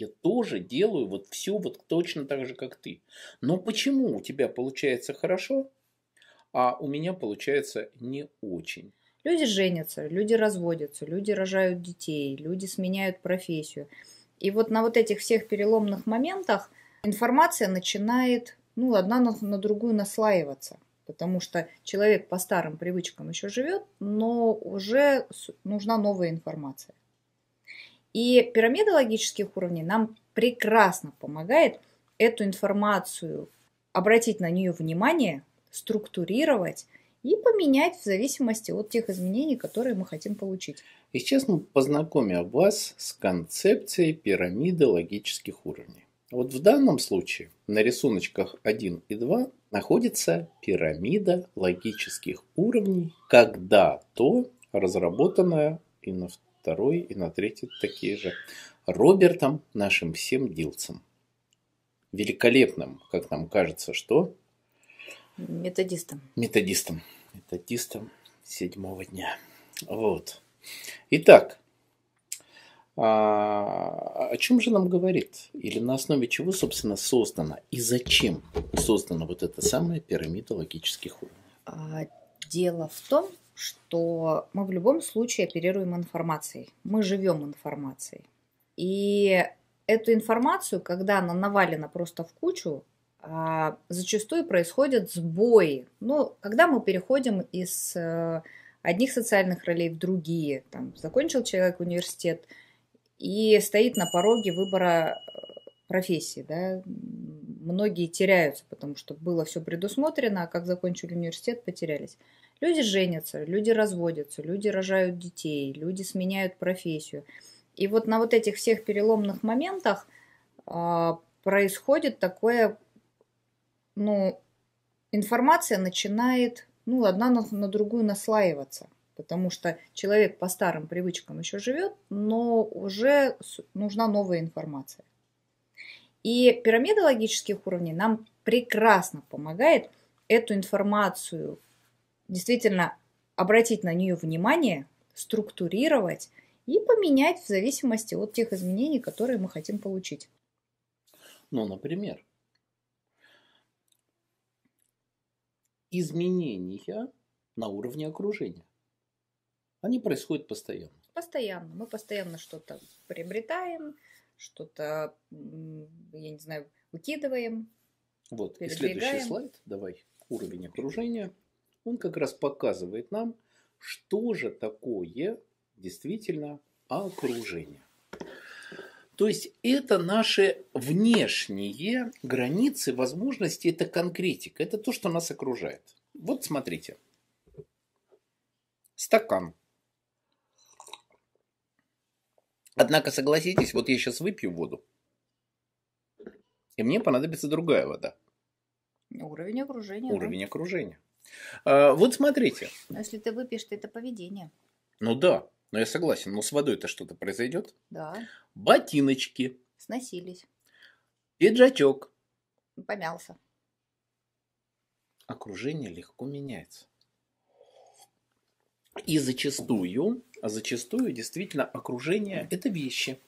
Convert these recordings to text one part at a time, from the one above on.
Я тоже делаю вот все вот точно так же, как ты. Но почему у тебя получается хорошо, а у меня получается не очень? Люди женятся, люди разводятся, люди рожают детей, люди сменяют профессию. И вот на вот этих всех переломных моментах информация начинает, ну, одна на, на другую наслаиваться. Потому что человек по старым привычкам еще живет, но уже нужна новая информация. И пирамида логических уровней нам прекрасно помогает эту информацию обратить на нее внимание, структурировать и поменять в зависимости от тех изменений, которые мы хотим получить. И сейчас мы познакомим вас с концепцией пирамиды логических уровней. Вот в данном случае на рисуночках 1 и 2 находится пирамида логических уровней, когда-то разработанная и второй и на третий такие же. Робертом, нашим всем дилцем. Великолепным, как нам кажется, что? Методистом. Методистом. Методистом седьмого дня. Вот. Итак, а, о чем же нам говорит? Или на основе чего, собственно, создана и зачем создана вот эта самая пирамида логических уровней? А, дело в том, что мы в любом случае оперируем информацией, мы живем информацией. И эту информацию, когда она навалена просто в кучу, а, зачастую происходят сбои. Ну, когда мы переходим из э, одних социальных ролей в другие, там, закончил человек университет и стоит на пороге выбора э, профессии, да, многие теряются, потому что было все предусмотрено, а как закончили университет, потерялись. Люди женятся, люди разводятся, люди рожают детей, люди сменяют профессию. И вот на вот этих всех переломных моментах э, происходит такое, ну, информация начинает, ну, одна на, на другую наслаиваться. Потому что человек по старым привычкам еще живет, но уже нужна новая информация. И пирамида логических уровней нам прекрасно помогает эту информацию действительно обратить на нее внимание, структурировать и поменять в зависимости от тех изменений, которые мы хотим получить. Ну, например, изменения на уровне окружения. Они происходят постоянно. Постоянно. Мы постоянно что-то приобретаем, что-то, я не знаю, выкидываем. Вот. И следующий слайд. Давай. Уровень окружения он как раз показывает нам, что же такое действительно окружение. То есть это наши внешние границы, возможности, это конкретика, это то, что нас окружает. Вот смотрите. Стакан. Однако согласитесь, вот я сейчас выпью воду, и мне понадобится другая вода. Уровень окружения. Уровень да. окружения. А, вот смотрите. Но ну, если ты выпьешь, то это поведение. Ну да, но ну я согласен. Но ну, с водой-то что-то произойдет. Да. Ботиночки. Сносились. Пиджачок. Помялся. Окружение легко меняется. И зачастую, а зачастую действительно окружение – это вещи,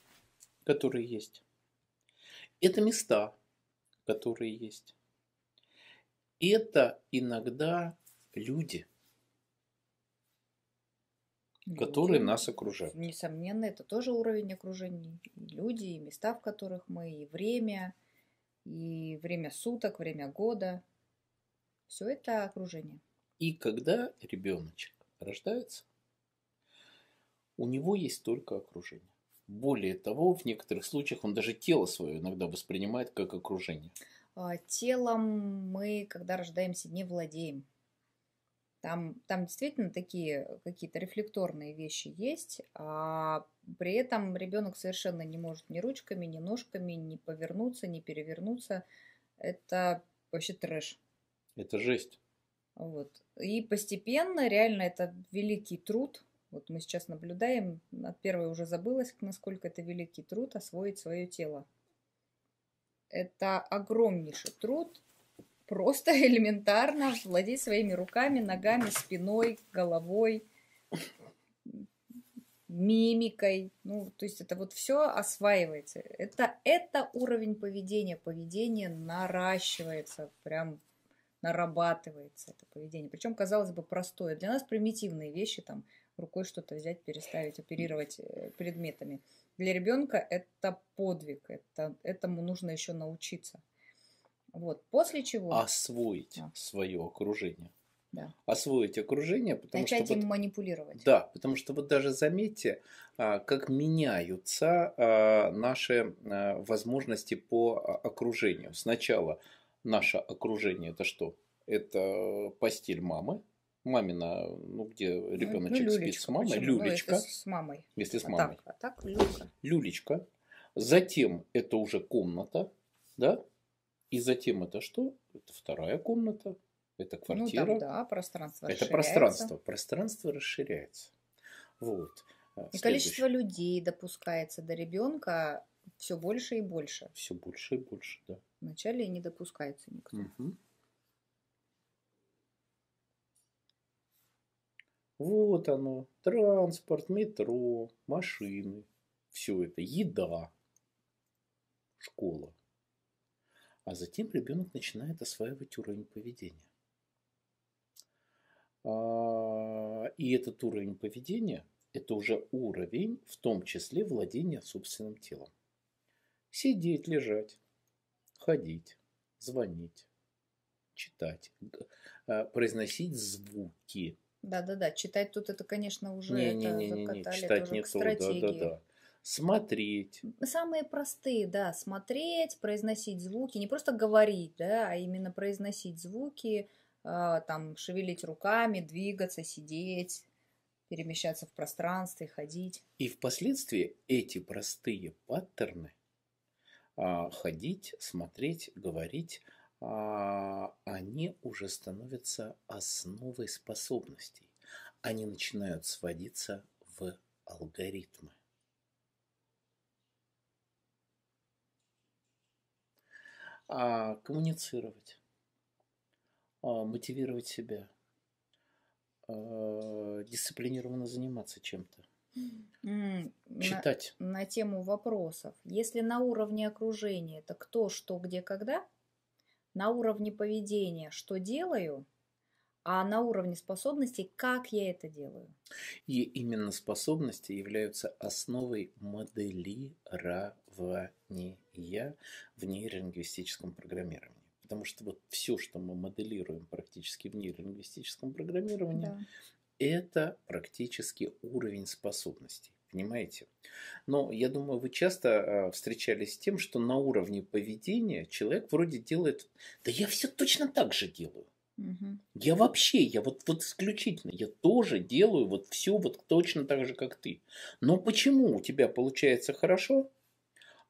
которые есть. Это места, которые есть это иногда люди, люди, ну, которые нас окружают. Несомненно, это тоже уровень окружения. И люди, и места, в которых мы, и время, и время суток, время года. Все это окружение. И когда ребеночек рождается, у него есть только окружение. Более того, в некоторых случаях он даже тело свое иногда воспринимает как окружение. А, телом мы, когда рождаемся, не владеем. Там, там действительно такие какие-то рефлекторные вещи есть, а при этом ребенок совершенно не может ни ручками, ни ножками, ни повернуться, ни перевернуться. Это вообще трэш. Это жесть. Вот. И постепенно, реально, это великий труд. Вот мы сейчас наблюдаем, от первой уже забылось, насколько это великий труд освоить свое тело. Это огромнейший труд. Просто элементарно владеть своими руками, ногами, спиной, головой, мимикой. Ну, то есть это вот все осваивается. Это, это уровень поведения. Поведение наращивается, прям нарабатывается это поведение. Причем, казалось бы, простое. Для нас примитивные вещи, там, рукой что-то взять, переставить, оперировать э, предметами. Для ребенка это подвиг, это, этому нужно еще научиться. Вот, после чего... Освоить а. свое окружение. Да. Освоить окружение, потому Начать что... им вот, манипулировать. Да, потому что вот даже заметьте, а, как меняются а, наши а, возможности по окружению. Сначала наше окружение это что? Это постель мамы, мамина, ну где э, ребеночек ну, спит с мамой, Почему? Ну, люлечка. Ну, с мамой. Если с мамой. А так, а так люлька. Люлечка. Затем это уже комната, да? И затем это что? Это вторая комната, это квартира. Ну, там, да, пространство Это пространство. Пространство расширяется. Вот. А, и количество людей допускается до ребенка все больше и больше. Все больше и больше, да. Вначале не допускается никто. Угу. Вот оно, транспорт, метро, машины. Все это, еда, школа. А затем ребенок начинает осваивать уровень поведения. А, и этот уровень поведения – это уже уровень, в том числе, владения собственным телом. Сидеть, лежать, ходить, звонить, читать, а, произносить звуки – да-да-да, читать тут это, конечно, уже не, не, не, не, не, читать это не то, да-да-да. Смотреть. Самые простые, да, смотреть, произносить звуки, не просто говорить, да, а именно произносить звуки, а, там, шевелить руками, двигаться, сидеть, перемещаться в пространстве, ходить. И впоследствии эти простые паттерны а, ходить, смотреть, говорить – а, они уже становятся основой способностей. Они начинают сводиться в алгоритмы. А коммуницировать, а, мотивировать себя, а, дисциплинированно заниматься чем-то. Читать. На, на тему вопросов. Если на уровне окружения, это кто, что, где, когда – на уровне поведения, что делаю, а на уровне способностей, как я это делаю. И именно способности являются основой моделирования в нейролингвистическом программировании. Потому что вот все, что мы моделируем практически в нейролингвистическом программировании, да. это практически уровень способностей понимаете? Но я думаю, вы часто э, встречались с тем, что на уровне поведения человек вроде делает, да я все точно так же делаю. Угу. Я вообще, я вот, вот исключительно, я тоже делаю вот все вот точно так же, как ты. Но почему у тебя получается хорошо,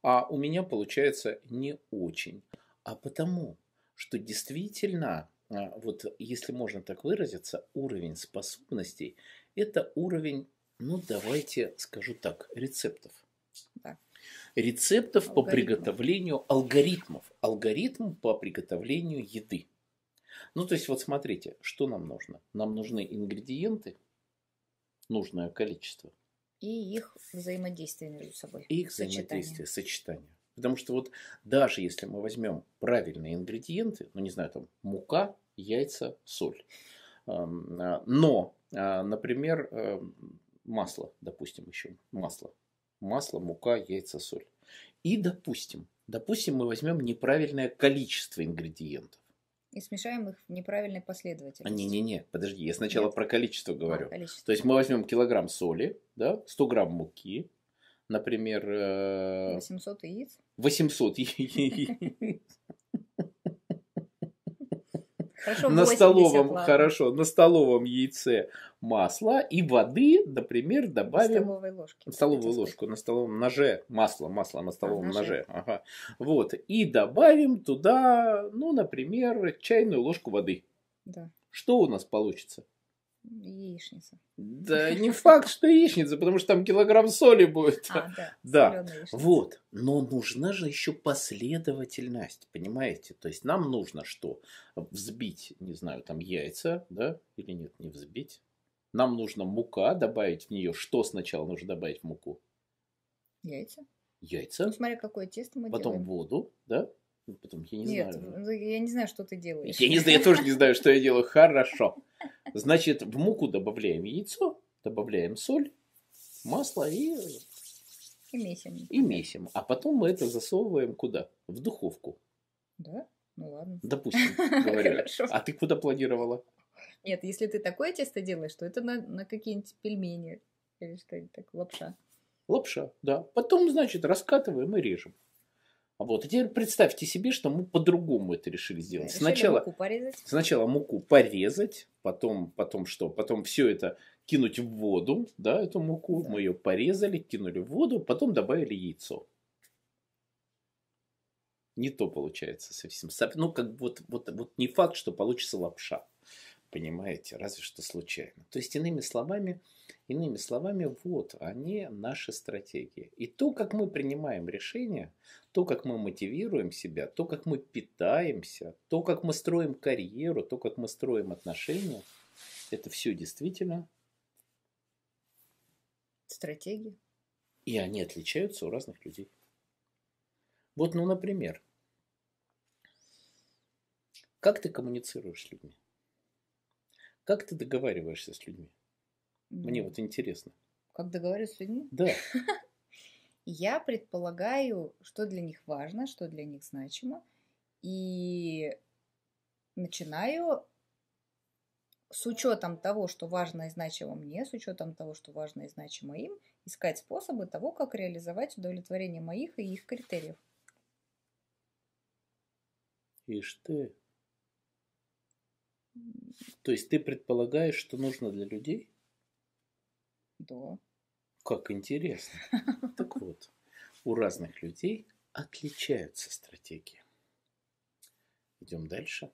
а у меня получается не очень? А потому, что действительно, э, вот если можно так выразиться, уровень способностей – это уровень ну, давайте скажу так, рецептов. Да. Рецептов алгоритмов. по приготовлению алгоритмов. Алгоритм по приготовлению еды. Ну, то есть, вот смотрите, что нам нужно? Нам нужны ингредиенты, нужное количество. И их взаимодействие между собой. И их сочетание. сочетание. Потому что вот даже если мы возьмем правильные ингредиенты, ну, не знаю, там мука, яйца, соль, эм, а, но, а, например, эм, масло, допустим, еще масло. Масло, мука, яйца, соль. И, допустим, допустим, мы возьмем неправильное количество ингредиентов. И смешаем их в неправильной а, последовательности. Не-не-не, подожди, я сначала Нет. про количество а, говорю. А, количество. То есть мы возьмем килограмм соли, да, 100 грамм муки, например... 800 э, яиц? 800 яиц. Хорошо, на столовом, ладно. хорошо, на столовом яйце масло и воды, например, добавим... Столовой ложки. Столовую ложку, на столовом ноже, масло, масло на столовом а, ноже. ноже. Ага. Вот, и добавим туда, ну, например, чайную ложку воды. Да. Что у нас получится? Яичница. Да, не факт, что яичница, потому что там килограмм соли будет. А, да. да. Вот. Но нужна же еще последовательность, понимаете? То есть нам нужно что? Взбить, не знаю, там яйца, да? Или нет, не взбить. Нам нужно мука, добавить в нее. Что сначала нужно добавить в муку? Яйца. Яйца. Ну, смотря какое тесто мы Потом делаем. Потом воду, да? Ну, потому я не Нет, знаю. Ну, я не знаю, что ты делаешь. Я не знаю, я тоже не знаю, что я делаю. Хорошо. Значит, в муку добавляем яйцо, добавляем соль, масло и... И месим. И месим. А потом мы это засовываем куда? В духовку. Да? Ну ладно. Допустим, говорю. А ты куда планировала? Нет, если ты такое тесто делаешь, то это на, на какие-нибудь пельмени или что-нибудь так, лапша. Лапша, да. Потом, значит, раскатываем и режем. Вот. И теперь представьте себе, что мы по-другому это решили сделать. Решили сначала муку порезать. Сначала муку порезать, потом, потом что? Потом все это кинуть в воду, да, эту муку. Да. Мы ее порезали, кинули в воду, потом добавили яйцо. Не то получается совсем. Ну, как вот, вот, вот не факт, что получится лапша понимаете, разве что случайно. То есть, иными словами, иными словами, вот они наши стратегии. И то, как мы принимаем решения, то, как мы мотивируем себя, то, как мы питаемся, то, как мы строим карьеру, то, как мы строим отношения, это все действительно стратегии. И они отличаются у разных людей. Вот, ну, например, как ты коммуницируешь с людьми? Как ты договариваешься с людьми? Мне вот интересно. Как договариваюсь с людьми? Да. Я предполагаю, что для них важно, что для них значимо, и начинаю с учетом того, что важно и значимо мне, с учетом того, что важно и значимо им, искать способы того, как реализовать удовлетворение моих и их критериев. Ишь ты. То есть ты предполагаешь, что нужно для людей? Да. Как интересно. Так вот, у разных людей отличаются стратегии. Идем дальше.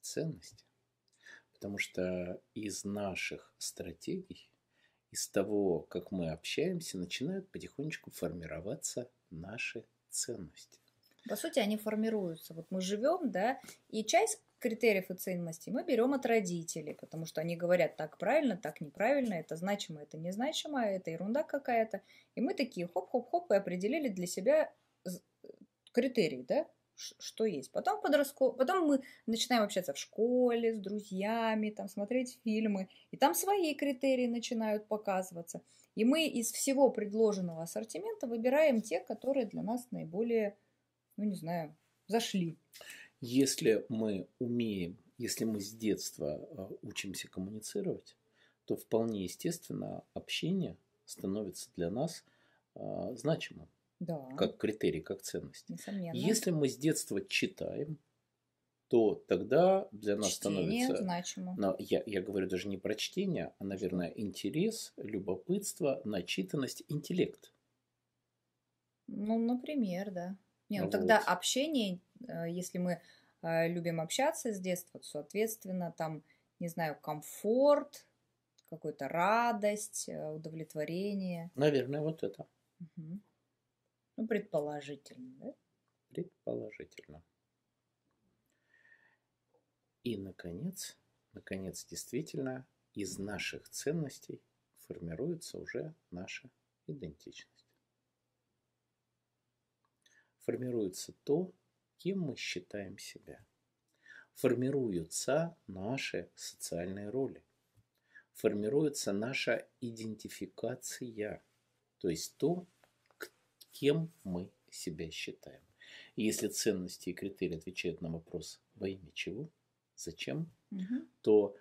Ценности. Потому что из наших стратегий, из того, как мы общаемся, начинают потихонечку формироваться наши ценности. По сути, они формируются. Вот мы живем, да, и часть критериев и ценностей мы берем от родителей, потому что они говорят так правильно, так неправильно, это значимо, это незначимо, это ерунда какая-то. И мы такие хоп-хоп-хоп и определили для себя критерий, да, что есть. Потом подростко... потом мы начинаем общаться в школе с друзьями, там смотреть фильмы, и там свои критерии начинают показываться. И мы из всего предложенного ассортимента выбираем те, которые для нас наиболее ну не знаю, зашли. Если мы умеем, если мы с детства э, учимся коммуницировать, то вполне естественно общение становится для нас э, значимым. Да. Как критерий, как ценность. Несомненно. Если мы с детства читаем, то тогда для нас чтение становится... значимо. Но я, я говорю даже не про чтение, а, наверное, интерес, любопытство, начитанность, интеллект. Ну, например, да. Не, ну вот. тогда общение, э, если мы э, любим общаться с детства, то, соответственно, там, не знаю, комфорт, какую-то радость, э, удовлетворение. Наверное, вот это. Угу. Ну, предположительно, да? Предположительно. И, наконец, наконец, действительно, из наших ценностей формируется уже наша идентичность формируется то, кем мы считаем себя. Формируются наши социальные роли. Формируется наша идентификация, то есть то, кем мы себя считаем. И если ценности и критерии отвечают на вопрос во имя чего, зачем, угу. то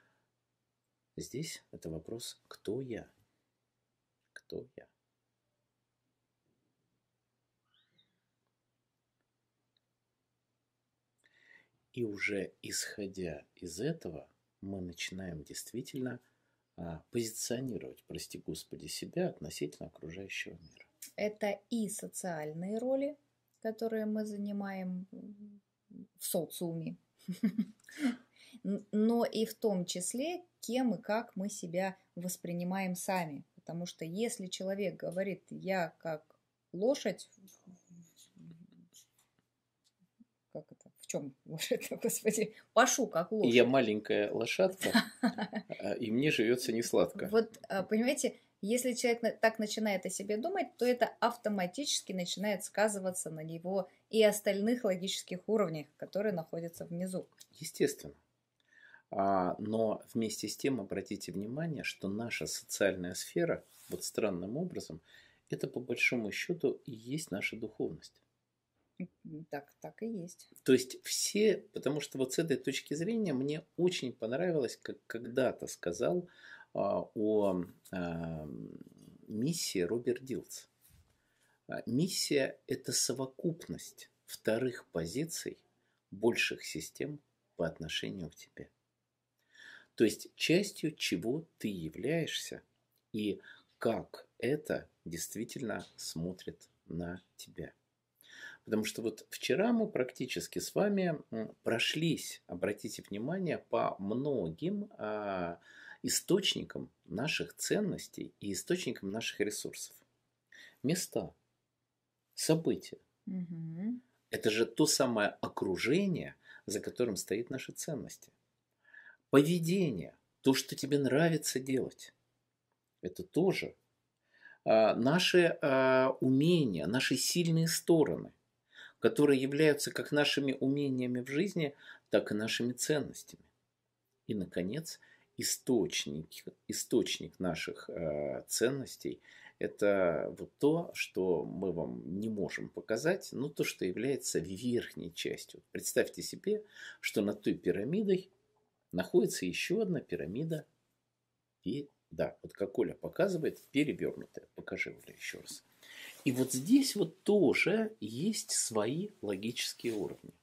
здесь это вопрос кто я, кто я. И уже исходя из этого, мы начинаем действительно а, позиционировать, прости Господи, себя относительно окружающего мира. Это и социальные роли, которые мы занимаем в социуме, но и в том числе, кем и как мы себя воспринимаем сами. Потому что если человек говорит, я как лошадь чем, господи, пашу как лошадь. Я маленькая лошадка, э, и мне живется не сладко. Вот, э, понимаете, если человек так начинает о себе думать, то это автоматически начинает сказываться на него и остальных логических уровнях, которые находятся внизу. Естественно. А, но вместе с тем обратите внимание, что наша социальная сфера, вот странным образом, это по большому счету и есть наша духовность. Так, так и есть. То есть все, потому что вот с этой точки зрения мне очень понравилось, как когда-то сказал а, о а, миссии Роберт Дилц. А, миссия – это совокупность вторых позиций больших систем по отношению к тебе. То есть частью чего ты являешься и как это действительно смотрит на тебя. Потому что вот вчера мы практически с вами прошлись, обратите внимание, по многим а, источникам наших ценностей и источникам наших ресурсов. Места, события. Угу. Это же то самое окружение, за которым стоит наши ценности. Поведение, то, что тебе нравится делать, это тоже а, наши а, умения, наши сильные стороны – которые являются как нашими умениями в жизни, так и нашими ценностями. И, наконец, источник, источник наших э, ценностей – это вот то, что мы вам не можем показать, но то, что является верхней частью. Представьте себе, что над той пирамидой находится еще одна пирамида. И да, вот как Коля показывает, перевернутая. Покажи, Оля, еще раз. И вот здесь вот тоже есть свои логические уровни.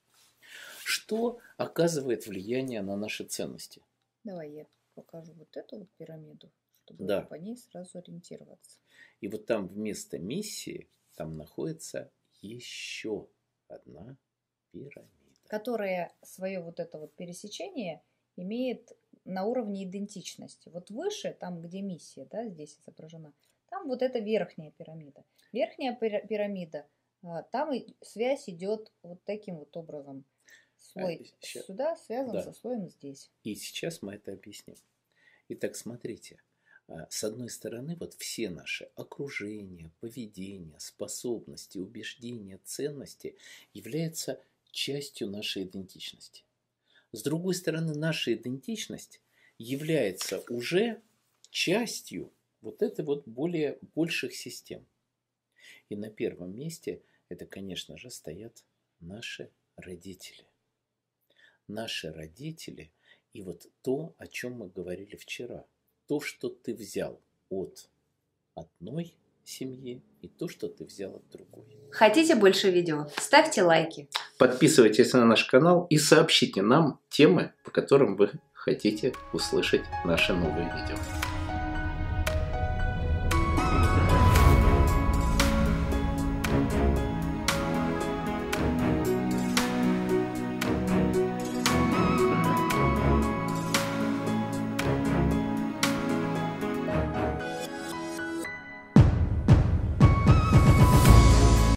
Что оказывает влияние на наши ценности? Давай я покажу вот эту вот пирамиду, чтобы да. по ней сразу ориентироваться. И вот там вместо миссии там находится еще одна пирамида. Которая свое вот это вот пересечение имеет на уровне идентичности. Вот выше, там, где миссия, да, здесь изображена, там вот эта верхняя пирамида. Верхняя пирамида, а, там и связь идет вот таким вот образом. А, Слой а, сюда связан да. со слоем здесь. И сейчас мы это объясним. Итак, смотрите. А, с одной стороны, вот все наши окружение, поведение, способности, убеждения, ценности являются частью нашей идентичности. С другой стороны, наша идентичность является уже частью вот это вот более больших систем. И на первом месте это, конечно же, стоят наши родители. Наши родители и вот то, о чем мы говорили вчера. То, что ты взял от одной семьи и то, что ты взял от другой. Хотите больше видео? Ставьте лайки. Подписывайтесь на наш канал и сообщите нам темы, по которым вы хотите услышать наши новые видео.